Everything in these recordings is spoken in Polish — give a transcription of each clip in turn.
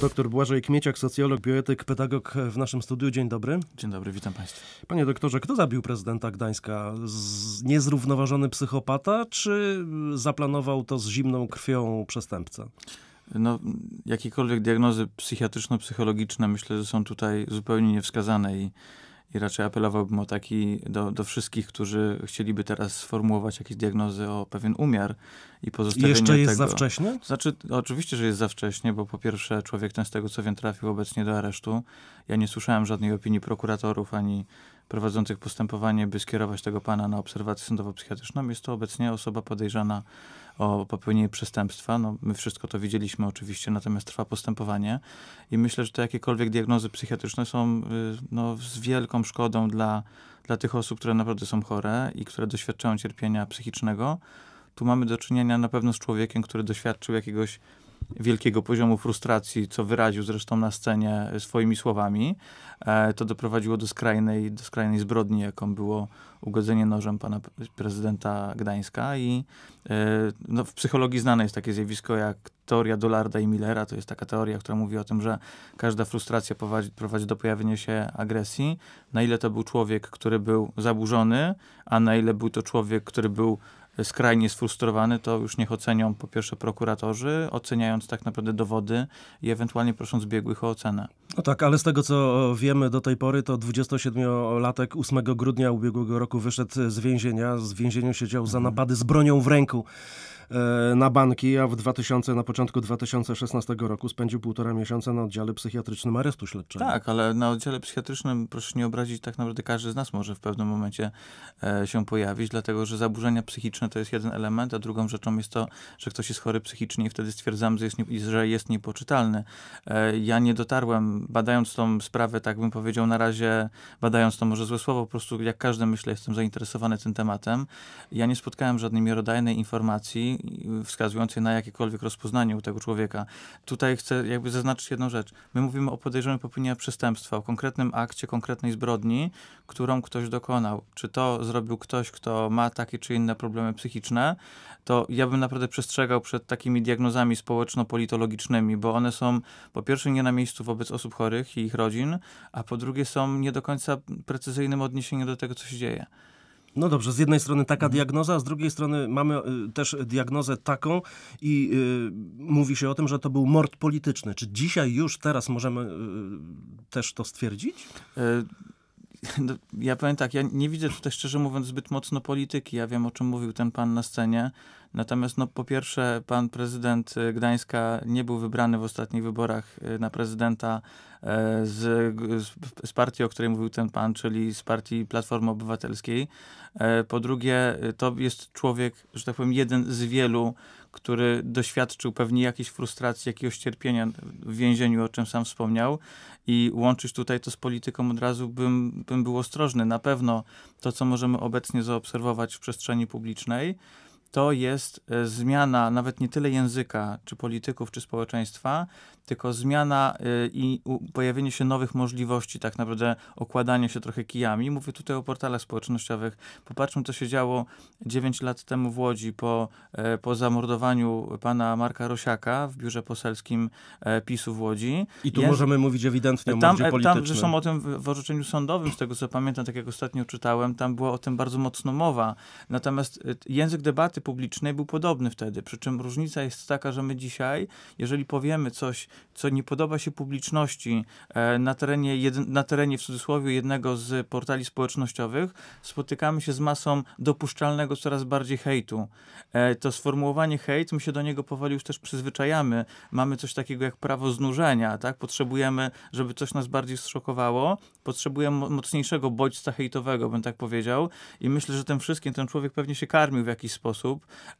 Doktor Błażej Kmieciak, socjolog, bioetyk, pedagog w naszym studiu. Dzień dobry. Dzień dobry, witam Państwa. Panie doktorze, kto zabił prezydenta Gdańska? Z niezrównoważony psychopata, czy zaplanował to z zimną krwią przestępca? No, jakiekolwiek diagnozy psychiatryczno-psychologiczne myślę, że są tutaj zupełnie niewskazane i i raczej apelowałbym o taki do, do wszystkich, którzy chcieliby teraz sformułować jakieś diagnozy o pewien umiar i pozostawienie Jeszcze jest tego. za wcześnie? Znaczy, oczywiście, że jest za wcześnie, bo po pierwsze człowiek ten z tego co wiem trafił obecnie do aresztu. Ja nie słyszałem żadnej opinii prokuratorów ani prowadzących postępowanie, by skierować tego pana na obserwację sądowo-psychiatryczną. Jest to obecnie osoba podejrzana o popełnienie przestępstwa. No, my wszystko to widzieliśmy oczywiście, natomiast trwa postępowanie i myślę, że te jakiekolwiek diagnozy psychiatryczne są y, no, z wielką szkodą dla, dla tych osób, które naprawdę są chore i które doświadczają cierpienia psychicznego. Tu mamy do czynienia na pewno z człowiekiem, który doświadczył jakiegoś wielkiego poziomu frustracji, co wyraził zresztą na scenie swoimi słowami. E, to doprowadziło do skrajnej, do skrajnej zbrodni, jaką było ugodzenie nożem pana prezydenta Gdańska i e, no, w psychologii znane jest takie zjawisko jak teoria Dolarda i Millera. To jest taka teoria, która mówi o tym, że każda frustracja prowadzi, prowadzi do pojawienia się agresji. Na ile to był człowiek, który był zaburzony, a na ile był to człowiek, który był skrajnie sfrustrowany, to już niech ocenią po pierwsze prokuratorzy, oceniając tak naprawdę dowody i ewentualnie prosząc biegłych o ocenę. No tak, ale z tego co wiemy do tej pory, to 27-latek 8 grudnia ubiegłego roku wyszedł z więzienia. Z więzieniu siedział za mhm. napady z bronią w ręku. E, na banki, a w 2000, na początku 2016 roku spędził półtora miesiąca na oddziale psychiatrycznym aresztu śledczego. Tak, ale na oddziale psychiatrycznym, proszę nie obrazić, tak naprawdę każdy z nas może w pewnym momencie e, się pojawić, dlatego że zaburzenia psychiczne to jest jeden element, a drugą rzeczą jest to, że ktoś jest chory psychicznie i wtedy stwierdzam, że jest, nie, że jest niepoczytalny. E, ja nie dotarłem, badając tą sprawę, tak bym powiedział, na razie, badając to może złe słowo, po prostu jak każdy myślę, jestem zainteresowany tym tematem. Ja nie spotkałem żadnej miarodajnej informacji, wcześniej na jakiekolwiek rozpoznanie u tego człowieka. Tutaj chcę jakby zaznaczyć jedną rzecz. My mówimy o podejrzeniu popełnienia przestępstwa, o konkretnym akcie, konkretnej zbrodni, którą ktoś dokonał. Czy to zrobił ktoś, kto ma takie czy inne problemy psychiczne, to ja bym naprawdę przestrzegał przed takimi diagnozami społeczno-politologicznymi, bo one są po pierwsze nie na miejscu wobec osób chorych i ich rodzin, a po drugie są nie do końca precyzyjnym odniesieniem do tego, co się dzieje. No dobrze, z jednej strony taka mhm. diagnoza, a z drugiej strony mamy y, też diagnozę taką i y, mówi się o tym, że to był mord polityczny. Czy dzisiaj już, teraz możemy y, y też to stwierdzić? Y no, ja powiem tak, ja nie widzę tutaj szczerze mówiąc zbyt mocno polityki. Ja wiem o czym mówił ten pan na scenie. Natomiast no, po pierwsze pan prezydent e, Gdańska nie był wybrany w ostatnich wyborach e, na prezydenta e, z, z, partii, o której mówił ten pan, czyli z partii Platformy Obywatelskiej. Po drugie to jest człowiek, że tak powiem, jeden z wielu, który doświadczył pewnie jakiejś frustracji, jakiegoś cierpienia w więzieniu, o czym sam wspomniał, i łączyć tutaj to z polityką od razu, bym, bym był ostrożny. Na pewno to, co możemy obecnie zaobserwować w przestrzeni publicznej, to jest e, zmiana nawet nie tyle języka, czy polityków, czy społeczeństwa, tylko zmiana e, i pojawienie się nowych możliwości, tak naprawdę okładanie się trochę kijami. Mówię tutaj o portalach społecznościowych. Popatrzmy, co się działo 9 lat temu w Łodzi po, e, po zamordowaniu pana Marka Rosiaka w biurze poselskim PiSu w Łodzi. I tu jest, możemy mówić ewidentnie o tam, politycznym. Tam zresztą o tym w, w orzeczeniu sądowym, z tego co pamiętam, tak jak ostatnio czytałem, tam była o tym bardzo mocno mowa. Natomiast język debaty publicznej był podobny wtedy. Przy czym różnica jest taka, że my dzisiaj, jeżeli powiemy coś, co nie podoba się publiczności e, na terenie, na terenie w cudzysłowie jednego z portali społecznościowych, spotykamy się z masą dopuszczalnego coraz bardziej hejtu. E, to sformułowanie hejt, my się do niego powoli już też przyzwyczajamy. Mamy coś takiego jak prawo znużenia, tak? Potrzebujemy, żeby coś nas bardziej zszokowało, potrzebujemy mocniejszego bodźca hejtowego, bym tak powiedział. I myślę, że tym wszystkim ten człowiek pewnie się karmił w jakiś sposób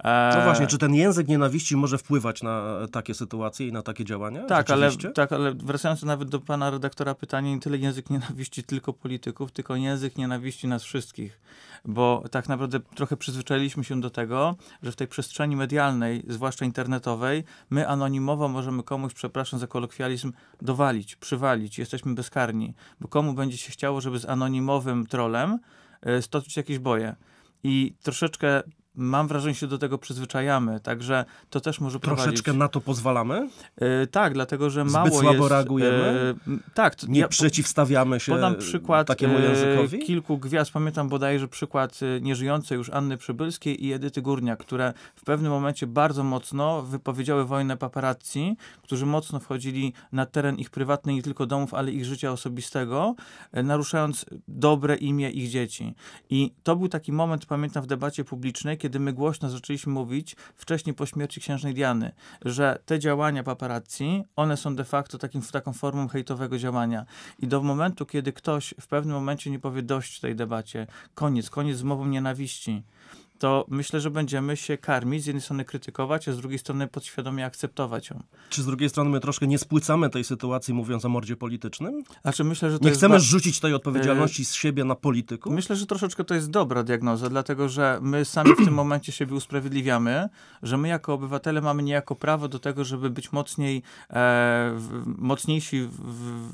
co e, No właśnie, czy ten język nienawiści może wpływać na takie sytuacje i na takie działania? Tak, ale, tak, ale wracając nawet do pana redaktora pytanie, nie tyle język nienawiści tylko polityków, tylko język nienawiści nas wszystkich. Bo tak naprawdę trochę przyzwyczailiśmy się do tego, że w tej przestrzeni medialnej, zwłaszcza internetowej, my anonimowo możemy komuś, przepraszam za kolokwializm, dowalić, przywalić. Jesteśmy bezkarni. Bo komu będzie się chciało, żeby z anonimowym trolem e, stoczyć jakieś boje. I troszeczkę mam wrażenie, że się do tego przyzwyczajamy, także to też może Troszeczkę prowadzić... Troszeczkę na to pozwalamy? E, tak, dlatego, że Zbyt mało Zbyt słabo jest, e, reagujemy? tak. To, nie ja, przeciwstawiamy się podam przykład, takiemu e, językowi? kilku gwiazd, pamiętam bodajże przykład nieżyjącej już Anny Przybylskiej i Edyty Górniak, które w pewnym momencie bardzo mocno wypowiedziały wojnę paparazzi, którzy mocno wchodzili na teren ich prywatny, nie tylko domów, ale ich życia osobistego, naruszając dobre imię ich dzieci. I to był taki moment, pamiętam, w debacie publicznej, kiedy my głośno zaczęliśmy mówić wcześniej po śmierci księżnej Diany, że te działania paparazzi, one są de facto takim, taką formą hejtowego działania. I do momentu, kiedy ktoś w pewnym momencie nie powie dość tej debacie, koniec, koniec z mową nienawiści, to myślę, że będziemy się karmić, z jednej strony krytykować, a z drugiej strony podświadomie akceptować ją. Czy z drugiej strony my troszkę nie spłycamy tej sytuacji, mówiąc o mordzie politycznym? Znaczy myślę, że nie chcemy rzucić tej odpowiedzialności y, z siebie na polityków? Myślę, że troszeczkę to jest dobra diagnoza, dlatego że my sami w tym momencie siebie usprawiedliwiamy, że my jako obywatele mamy niejako prawo do tego, żeby być mocniej, e, mocniejsi w,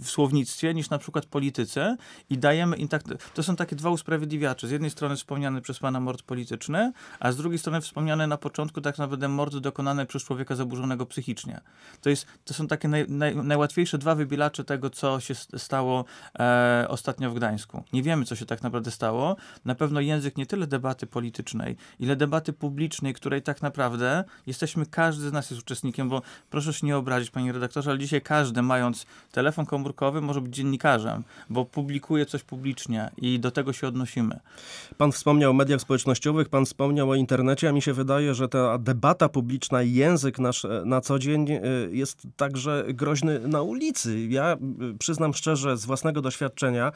w, słownictwie niż na przykład polityce i dajemy im tak... To są takie dwa usprawiedliwiacze. Z jednej strony wspomniany przez pana mord polityczny, psychiczne, a z drugiej strony wspomniane na początku tak naprawdę mordy dokonane przez człowieka zaburzonego psychicznie. To, jest, to są takie naj, naj, najłatwiejsze dwa wybielacze tego, co się stało e, ostatnio w Gdańsku. Nie wiemy, co się tak naprawdę stało. Na pewno język nie tyle debaty politycznej, ile debaty publicznej, której tak naprawdę jesteśmy, każdy z nas jest uczestnikiem, bo proszę się nie obrazić, panie redaktorze, ale dzisiaj każdy, mając telefon komórkowy, może być dziennikarzem, bo publikuje coś publicznie i do tego się odnosimy. Pan wspomniał o mediach społecznościowych, pan Pan wspomniał o internecie, a mi się wydaje, że ta debata publiczna i język nasz e, na co dzień e, jest także groźny na ulicy. Ja e, przyznam szczerze z własnego doświadczenia,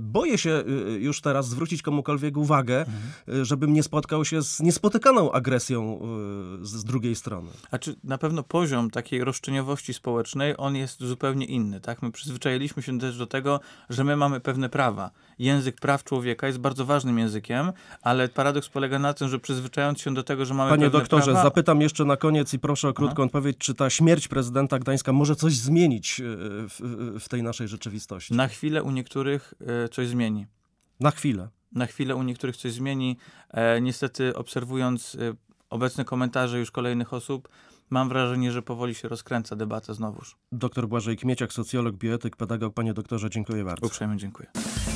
boję się już teraz zwrócić komukolwiek uwagę, mhm. żebym nie spotkał się z niespotykaną agresją z drugiej strony. A czy na pewno poziom takiej roszczeniowości społecznej, on jest zupełnie inny, tak? My przyzwyczailiśmy się też do tego, że my mamy pewne prawa. Język praw człowieka jest bardzo ważnym językiem, ale paradoks polega polega na tym, że przyzwyczając się do tego, że mamy. Panie doktorze, prawa... zapytam jeszcze na koniec i proszę o krótką Aha. odpowiedź, czy ta śmierć prezydenta Gdańska może coś zmienić e, w, w tej naszej rzeczywistości? Na chwilę u niektórych e, coś zmieni. Na chwilę. Na chwilę u niektórych coś zmieni. E, niestety, obserwując e, obecne komentarze już kolejnych osób, mam wrażenie, że powoli się rozkręca debata znowuż. Doktor Błażej Kmieciak, socjolog, bioetyk, pedagog. Panie doktorze, dziękuję bardzo. Uprzejmie dziękuję.